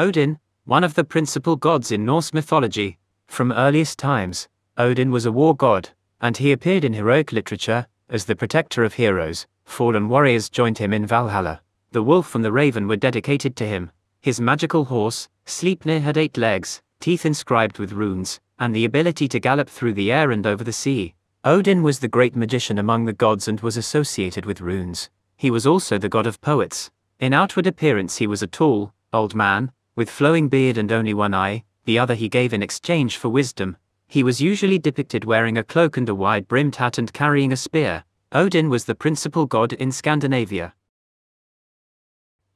Odin, one of the principal gods in Norse mythology, from earliest times, Odin was a war god, and he appeared in heroic literature as the protector of heroes. Fallen warriors joined him in Valhalla. The wolf and the raven were dedicated to him. His magical horse, Sleipnir, had eight legs, teeth inscribed with runes, and the ability to gallop through the air and over the sea. Odin was the great magician among the gods and was associated with runes. He was also the god of poets. In outward appearance, he was a tall, old man, with flowing beard and only one eye, the other he gave in exchange for wisdom. He was usually depicted wearing a cloak and a wide brimmed hat and carrying a spear. Odin was the principal god in Scandinavia.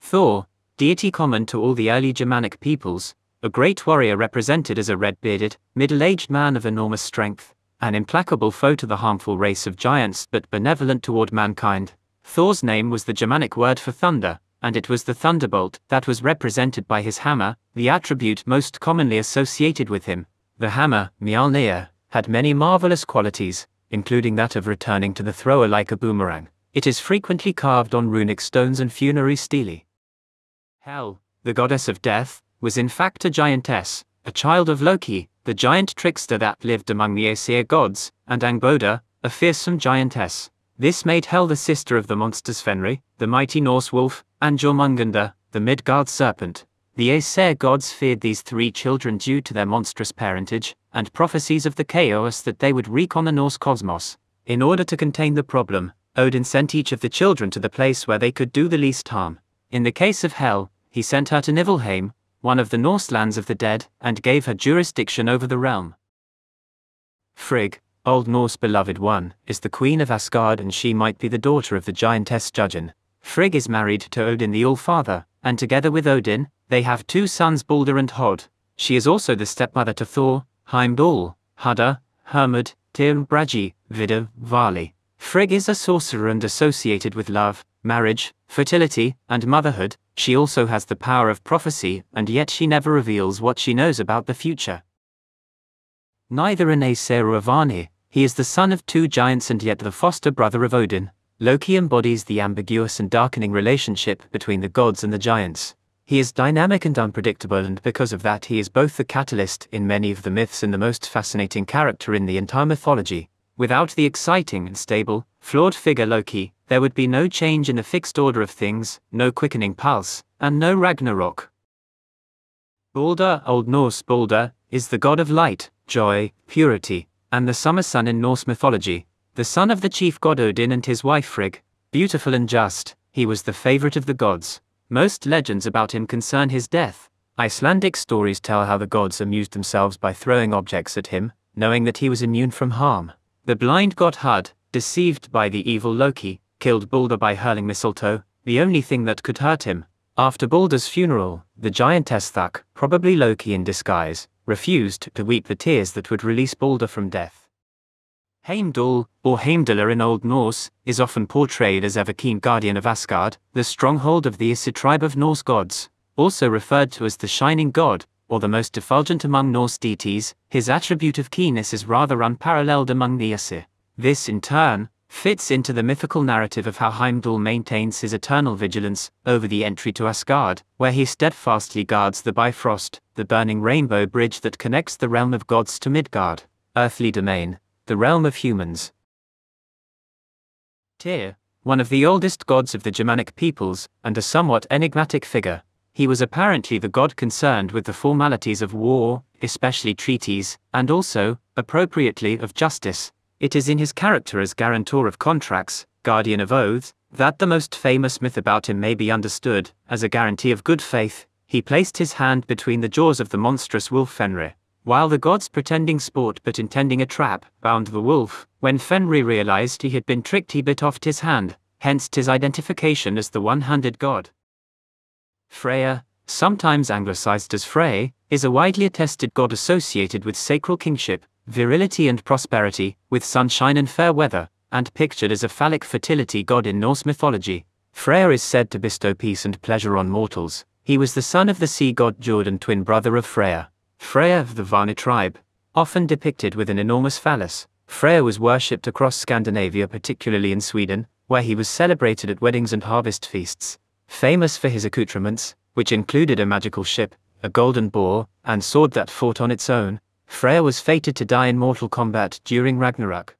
Thor, deity common to all the early Germanic peoples, a great warrior represented as a red bearded, middle aged man of enormous strength, an implacable foe to the harmful race of giants but benevolent toward mankind. Thor's name was the Germanic word for thunder, and it was the thunderbolt that was represented by his hammer, the attribute most commonly associated with him. The hammer, Mjolnir, had many marvelous qualities, including that of returning to the thrower like a boomerang. It is frequently carved on runic stones and funerary stele. Hel, the goddess of death, was in fact a giantess, a child of Loki, the giant trickster that lived among the Aesir gods, and Angboda, a fearsome giantess. This made Hel the sister of the monsters Fenri, the mighty Norse wolf, and Jormungandr, the Midgard serpent. The Aesir gods feared these three children due to their monstrous parentage, and prophecies of the chaos that they would wreak on the Norse cosmos. In order to contain the problem, Odin sent each of the children to the place where they could do the least harm. In the case of Hel, he sent her to Niflheim, one of the Norse lands of the dead, and gave her jurisdiction over the realm. Frigg, Old Norse beloved one, is the queen of Asgard and she might be the daughter of the giantess Judin. Frigg is married to Odin the Allfather, and together with Odin, they have two sons Balder and Hod. She is also the stepmother to Thor, Heimdall, Hada, Hermod, Tyr Bragi, Vidar, Vali. Frigg is a sorcerer and associated with love, marriage, fertility, and motherhood, she also has the power of prophecy, and yet she never reveals what she knows about the future. Neither Anase or Avani, he is the son of two giants and yet the foster brother of Odin. Loki embodies the ambiguous and darkening relationship between the gods and the giants. He is dynamic and unpredictable, and because of that, he is both the catalyst in many of the myths and the most fascinating character in the entire mythology. Without the exciting and stable, flawed figure Loki, there would be no change in the fixed order of things, no quickening pulse, and no Ragnarok. Baldur, Old Norse Baldur, is the god of light, joy, purity, and the summer sun in Norse mythology, the son of the chief god Odin and his wife Frigg, beautiful and just, he was the favorite of the gods. Most legends about him concern his death. Icelandic stories tell how the gods amused themselves by throwing objects at him, knowing that he was immune from harm. The blind god Hud, deceived by the evil Loki, killed Balder by hurling mistletoe, the only thing that could hurt him. After Balder's funeral, the giantess Thuk, probably Loki in disguise, refused to weep the tears that would release Balder from death. Heimdall, or Heimdallr in Old Norse, is often portrayed as Everkeen guardian of Asgard, the stronghold of the Isi tribe of Norse gods, also referred to as the Shining God, or the most effulgent among Norse deities, his attribute of keenness is rather unparalleled among the Isi. This, in turn, fits into the mythical narrative of how Heimdall maintains his eternal vigilance over the entry to Asgard, where he steadfastly guards the Bifrost, the burning rainbow bridge that connects the realm of gods to Midgard, earthly domain, the realm of humans. Tyr, one of the oldest gods of the Germanic peoples, and a somewhat enigmatic figure, he was apparently the god concerned with the formalities of war, especially treaties, and also, appropriately, of justice, it is in his character as guarantor of contracts, guardian of oaths, that the most famous myth about him may be understood, as a guarantee of good faith, he placed his hand between the jaws of the monstrous wolf Fenrir, while the gods pretending sport but intending a trap, bound the wolf. When Fenrir realized he had been tricked he bit off his hand, hence his identification as the one-handed god. Freya, sometimes anglicized as Frey, is a widely attested god associated with sacral kingship, virility and prosperity, with sunshine and fair weather, and pictured as a phallic fertility god in Norse mythology. Freyr is said to bestow peace and pleasure on mortals. He was the son of the sea god Jord and twin brother of Freyr. Freyr of the Varna tribe, often depicted with an enormous phallus. Freyr was worshipped across Scandinavia, particularly in Sweden, where he was celebrated at weddings and harvest feasts. Famous for his accoutrements, which included a magical ship, a golden boar, and sword that fought on its own, Freya was fated to die in mortal combat during Ragnarok.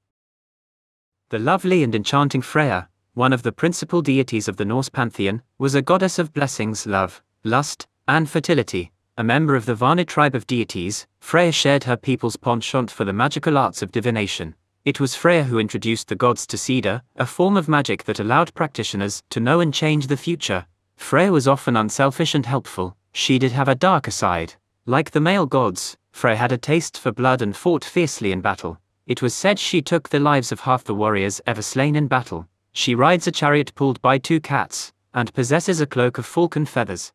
The lovely and enchanting Freya, one of the principal deities of the Norse pantheon, was a goddess of blessings, love, lust, and fertility. A member of the Varna tribe of deities, Freya shared her people's penchant for the magical arts of divination. It was Freya who introduced the gods to cedar, a form of magic that allowed practitioners to know and change the future. Freya was often unselfish and helpful, she did have a darker side. Like the male gods, Frey had a taste for blood and fought fiercely in battle. It was said she took the lives of half the warriors ever slain in battle. She rides a chariot pulled by two cats, and possesses a cloak of falcon feathers.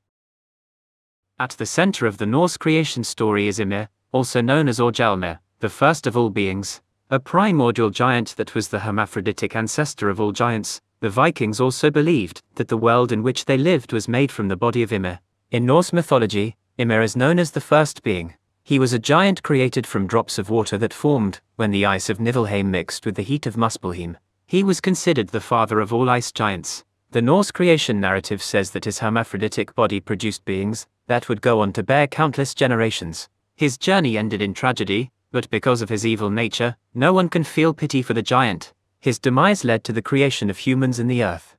At the center of the Norse creation story is Ymir, also known as Orjalmir, the first of all beings, a primordial giant that was the hermaphroditic ancestor of all giants. The Vikings also believed that the world in which they lived was made from the body of Ymir. In Norse mythology, Ymir is known as the first being, he was a giant created from drops of water that formed when the ice of Niflheim mixed with the heat of Muspelheim. He was considered the father of all ice giants. The Norse creation narrative says that his hermaphroditic body produced beings that would go on to bear countless generations. His journey ended in tragedy, but because of his evil nature, no one can feel pity for the giant. His demise led to the creation of humans in the earth.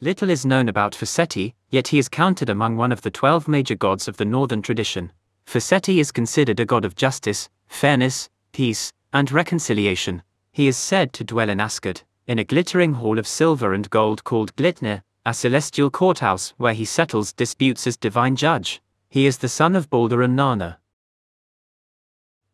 Little is known about Faseti, yet he is counted among one of the twelve major gods of the northern tradition for Seti is considered a god of justice, fairness, peace, and reconciliation. He is said to dwell in Asgard, in a glittering hall of silver and gold called Glitner, a celestial courthouse where he settles disputes as divine judge. He is the son of Baldur and Nana.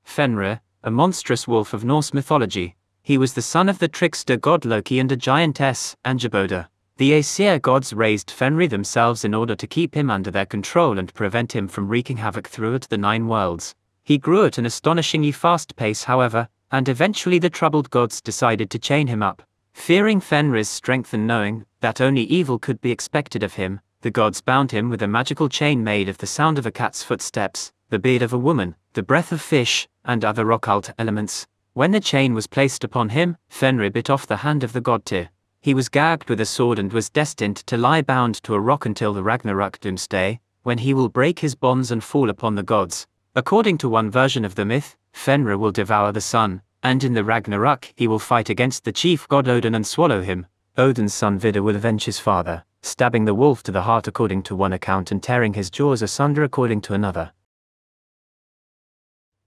Fenrir, a monstrous wolf of Norse mythology, he was the son of the trickster god Loki and a giantess, Angiboda. The Aesir gods raised Fenrir themselves in order to keep him under their control and prevent him from wreaking havoc throughout the Nine Worlds. He grew at an astonishingly fast pace, however, and eventually the troubled gods decided to chain him up. Fearing Fenrir's strength and knowing that only evil could be expected of him, the gods bound him with a magical chain made of the sound of a cat's footsteps, the beard of a woman, the breath of fish, and other occult elements. When the chain was placed upon him, Fenrir bit off the hand of the god Tyr he was gagged with a sword and was destined to lie bound to a rock until the Ragnarok doomsday, when he will break his bonds and fall upon the gods. According to one version of the myth, Fenrir will devour the sun, and in the Ragnarok he will fight against the chief god Odin and swallow him. Odin's son Vidar will avenge his father, stabbing the wolf to the heart according to one account and tearing his jaws asunder according to another.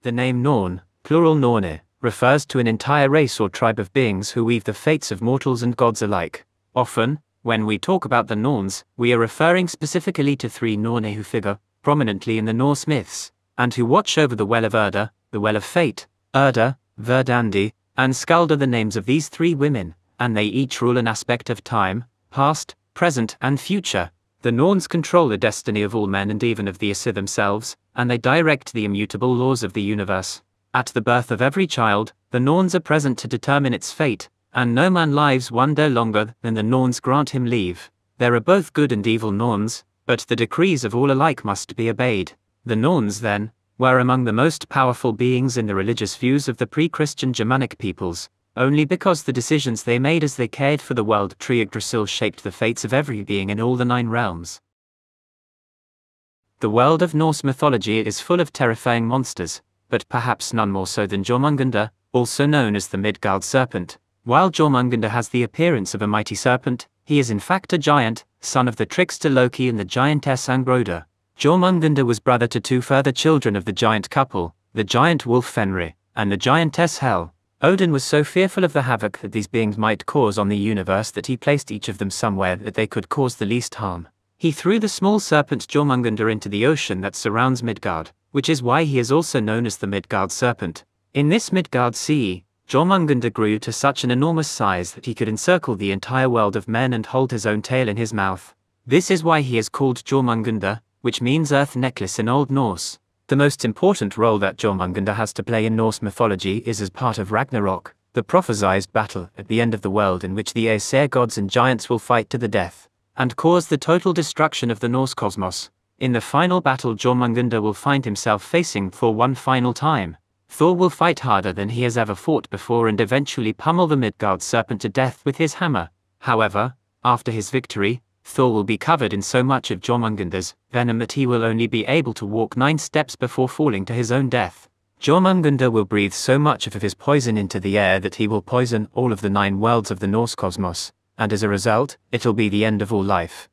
The name Norn, plural Norne, refers to an entire race or tribe of beings who weave the fates of mortals and gods alike. Often, when we talk about the Norns, we are referring specifically to three Norne who figure prominently in the Norse myths, and who watch over the Well of Erda, the Well of Fate, Erda, Verdandi, and are the names of these three women, and they each rule an aspect of time, past, present, and future. The Norns control the destiny of all men and even of the Isi themselves, and they direct the immutable laws of the universe. At the birth of every child, the Norns are present to determine its fate, and no man lives one day longer than the Norns grant him leave. There are both good and evil Norns, but the decrees of all alike must be obeyed. The Norns, then, were among the most powerful beings in the religious views of the pre Christian Germanic peoples, only because the decisions they made as they cared for the world Triegdrasil shaped the fates of every being in all the nine realms. The world of Norse mythology is full of terrifying monsters, but perhaps none more so than Jormungandr, also known as the Midgard Serpent. While Jormungandr has the appearance of a mighty serpent, he is in fact a giant, son of the trickster Loki and the giantess Angroda. Jormungandr was brother to two further children of the giant couple, the giant wolf Fenrir, and the giantess Hel. Odin was so fearful of the havoc that these beings might cause on the universe that he placed each of them somewhere that they could cause the least harm. He threw the small serpent Jormungandr into the ocean that surrounds Midgard, which is why he is also known as the Midgard Serpent. In this Midgard Sea, Jormungandr grew to such an enormous size that he could encircle the entire world of men and hold his own tail in his mouth. This is why he is called Jormungandr, which means earth necklace in Old Norse. The most important role that Jormungandr has to play in Norse mythology is as part of Ragnarok, the prophesied battle at the end of the world in which the Aesir gods and giants will fight to the death, and cause the total destruction of the Norse cosmos. In the final battle Jormungandr will find himself facing Thor one final time. Thor will fight harder than he has ever fought before and eventually pummel the Midgard serpent to death with his hammer. However, after his victory, Thor will be covered in so much of Jormungandr's venom that he will only be able to walk nine steps before falling to his own death. Jormungandr will breathe so much of his poison into the air that he will poison all of the nine worlds of the Norse cosmos, and as a result, it'll be the end of all life.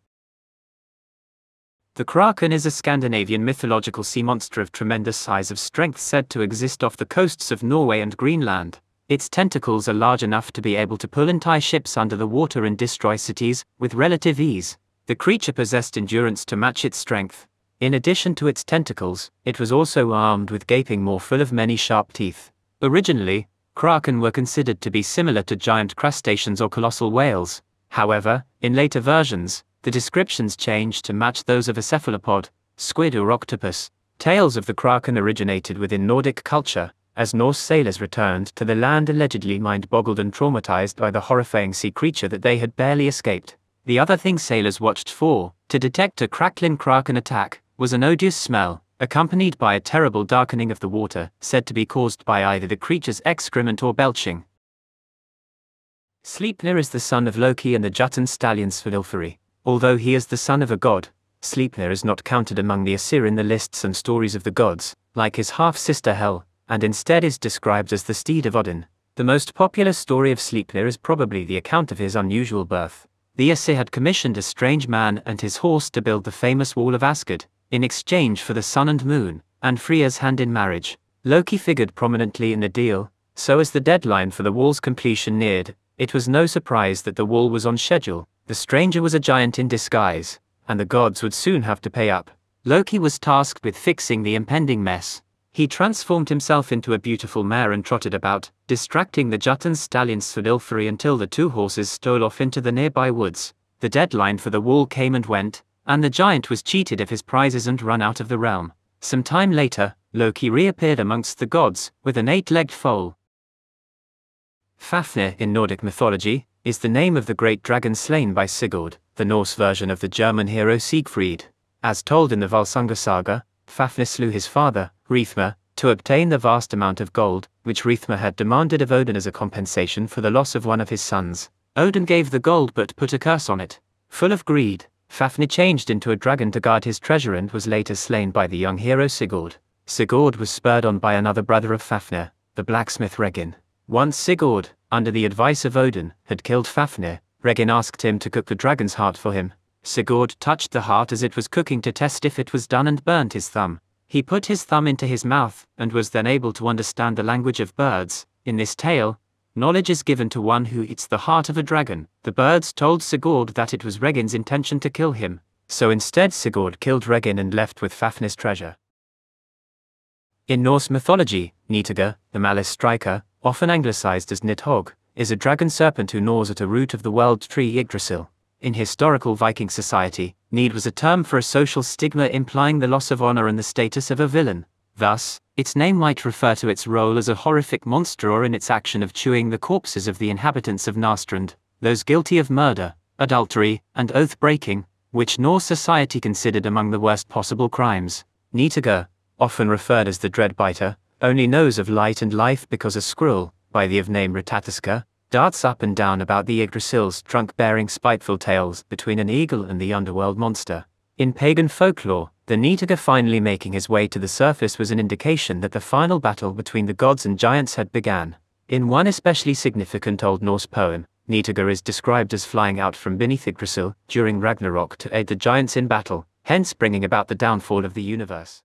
The kraken is a Scandinavian mythological sea monster of tremendous size of strength said to exist off the coasts of Norway and Greenland. Its tentacles are large enough to be able to pull entire ships under the water and destroy cities with relative ease. The creature possessed endurance to match its strength. In addition to its tentacles, it was also armed with gaping maw full of many sharp teeth. Originally, kraken were considered to be similar to giant crustaceans or colossal whales. However, in later versions, the descriptions changed to match those of a cephalopod, squid or octopus. Tales of the kraken originated within Nordic culture, as Norse sailors returned to the land allegedly mind boggled and traumatized by the horrifying sea creature that they had barely escaped. The other thing sailors watched for, to detect a crackling kraken attack, was an odious smell, accompanied by a terrible darkening of the water, said to be caused by either the creature's excrement or belching. Sleipnir is the son of Loki and the Jotun stallion Svadilfari, Although he is the son of a god, Sleipnir is not counted among the Asir in the lists and stories of the gods, like his half sister Hel, and instead is described as the steed of Odin. The most popular story of Sleipnir is probably the account of his unusual birth. The Asir had commissioned a strange man and his horse to build the famous Wall of Asgard, in exchange for the sun and moon, and Freya's hand in marriage. Loki figured prominently in the deal, so as the deadline for the wall's completion neared, it was no surprise that the wall was on schedule, the stranger was a giant in disguise, and the gods would soon have to pay up. Loki was tasked with fixing the impending mess. He transformed himself into a beautiful mare and trotted about, distracting the Jotun stallion Svadilfari until the two horses stole off into the nearby woods. The deadline for the wall came and went, and the giant was cheated of his prizes and run out of the realm. Some time later, Loki reappeared amongst the gods, with an eight legged foal. Fafnir in Nordic mythology, is the name of the great dragon slain by Sigurd, the Norse version of the German hero Siegfried. As told in the Valsunga saga, Fafnir slew his father, Hreithma, to obtain the vast amount of gold, which Hreithma had demanded of Odin as a compensation for the loss of one of his sons. Odin gave the gold but put a curse on it. Full of greed, Fafnir changed into a dragon to guard his treasure and was later slain by the young hero Sigurd. Sigurd was spurred on by another brother of Fafnir, the blacksmith Regin. Once Sigurd, under the advice of Odin, had killed Fafnir, Regin asked him to cook the dragon's heart for him. Sigurd touched the heart as it was cooking to test if it was done and burnt his thumb. He put his thumb into his mouth and was then able to understand the language of birds. In this tale, knowledge is given to one who eats the heart of a dragon. The birds told Sigurd that it was Regin's intention to kill him, so instead Sigurd killed Regin and left with Fafnir's treasure. In Norse mythology, Nitager, the malice striker, often anglicized as Nidhogg, is a dragon serpent who gnaws at a root of the world tree Yggdrasil. In historical Viking society, need was a term for a social stigma implying the loss of honor and the status of a villain. Thus, its name might refer to its role as a horrific monster or in its action of chewing the corpses of the inhabitants of Nastrand, those guilty of murder, adultery, and oath breaking, which Norse society considered among the worst possible crimes. Nitager, often referred as the Dreadbiter, only knows of light and life because a squirrel, by the of name Ratataska, darts up and down about the Yggdrasil's trunk bearing spiteful tales between an eagle and the underworld monster. In pagan folklore, the Nitaga finally making his way to the surface was an indication that the final battle between the gods and giants had begun. In one especially significant Old Norse poem, Nitager is described as flying out from beneath Yggdrasil during Ragnarok to aid the giants in battle, hence bringing about the downfall of the universe.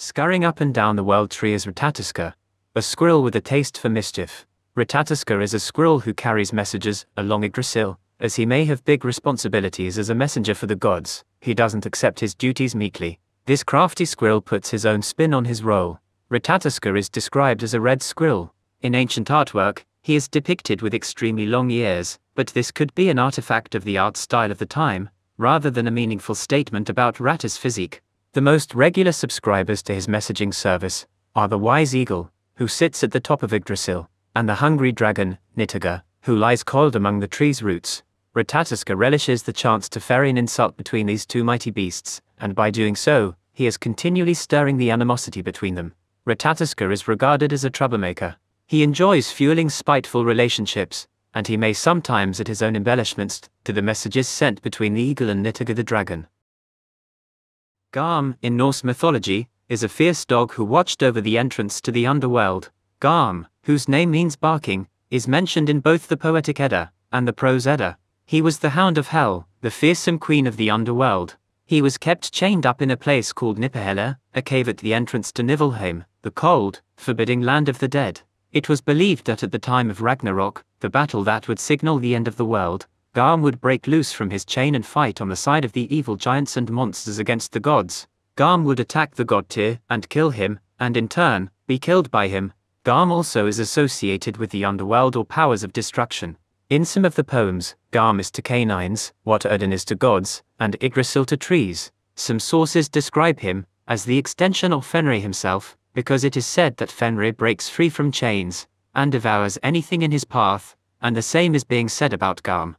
Scurrying up and down the world tree is Ratatoska, a squirrel with a taste for mischief. Ratatoska is a squirrel who carries messages along Yggdrasil, as he may have big responsibilities as a messenger for the gods, he doesn't accept his duties meekly. This crafty squirrel puts his own spin on his role. Ratatoska is described as a red squirrel. In ancient artwork, he is depicted with extremely long ears, but this could be an artifact of the art style of the time, rather than a meaningful statement about Rat's physique. The most regular subscribers to his messaging service are the wise eagle, who sits at the top of Yggdrasil, and the hungry dragon, Nitaga, who lies coiled among the tree's roots. Ratatoska relishes the chance to ferry an insult between these two mighty beasts, and by doing so, he is continually stirring the animosity between them. Ratatoska is regarded as a troublemaker. He enjoys fueling spiteful relationships, and he may sometimes add his own embellishments to the messages sent between the eagle and Nitaga the dragon. Garm, in Norse mythology, is a fierce dog who watched over the entrance to the underworld. Garm, whose name means barking, is mentioned in both the Poetic Edda and the Prose Edda. He was the Hound of Hell, the fearsome queen of the underworld. He was kept chained up in a place called Nipahela, a cave at the entrance to Niflheim, the cold, forbidding land of the dead. It was believed that at the time of Ragnarok, the battle that would signal the end of the world, Garm would break loose from his chain and fight on the side of the evil giants and monsters against the gods. Garm would attack the god Tyr and kill him, and in turn, be killed by him. Garm also is associated with the underworld or powers of destruction. In some of the poems, Garm is to canines, what Odin is to gods, and Yggdrasil to trees. Some sources describe him as the extension of Fenrir himself, because it is said that Fenrir breaks free from chains and devours anything in his path, and the same is being said about Garm.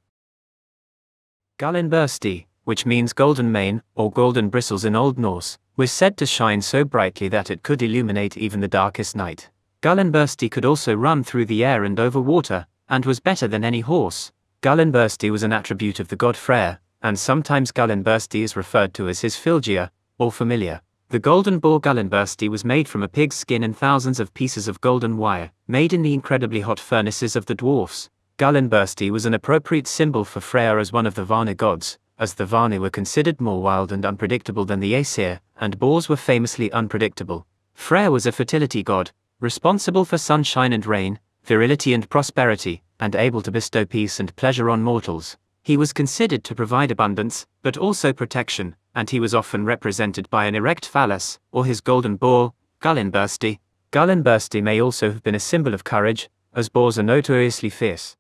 Gullinbursti, which means golden mane or golden bristles in Old Norse, was said to shine so brightly that it could illuminate even the darkest night. Gullinbursti could also run through the air and over water, and was better than any horse. Gullinbursti was an attribute of the god Freyr, and sometimes Gullinbursti is referred to as his filgia, or familiar. The golden boar Gullinbursti was made from a pig's skin and thousands of pieces of golden wire, made in the incredibly hot furnaces of the dwarfs, Gullinbursti was an appropriate symbol for Freyr as one of the Varna gods, as the Varna were considered more wild and unpredictable than the Aesir, and boars were famously unpredictable. Freyr was a fertility god, responsible for sunshine and rain, virility and prosperity, and able to bestow peace and pleasure on mortals. He was considered to provide abundance, but also protection, and he was often represented by an erect phallus, or his golden boar, Gullinbursti. Gullinbursti may also have been a symbol of courage, as boars are notoriously fierce.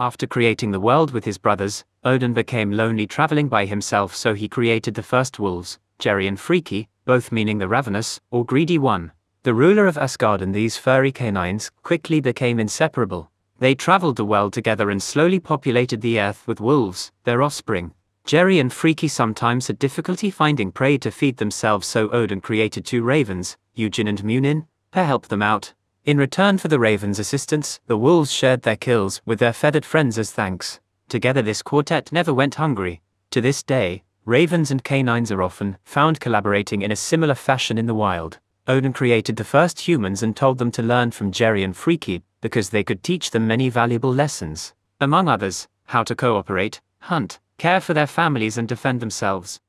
After creating the world with his brothers, Odin became lonely traveling by himself, so he created the first wolves, Jerry and Freaky, both meaning the ravenous, or greedy one. The ruler of Asgard and these furry canines quickly became inseparable. They traveled the world together and slowly populated the earth with wolves, their offspring. Jerry and Freaky sometimes had difficulty finding prey to feed themselves, so Odin created two ravens, Eugen and Munin, to help them out. In return for the Ravens' assistance, the Wolves shared their kills with their feathered friends as thanks. Together, this quartet never went hungry. To this day, ravens and canines are often found collaborating in a similar fashion in the wild. Odin created the first humans and told them to learn from Jerry and Freaky because they could teach them many valuable lessons. Among others, how to cooperate, hunt, care for their families, and defend themselves.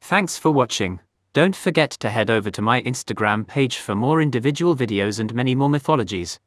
Thanks for watching. Don't forget to head over to my Instagram page for more individual videos and many more mythologies.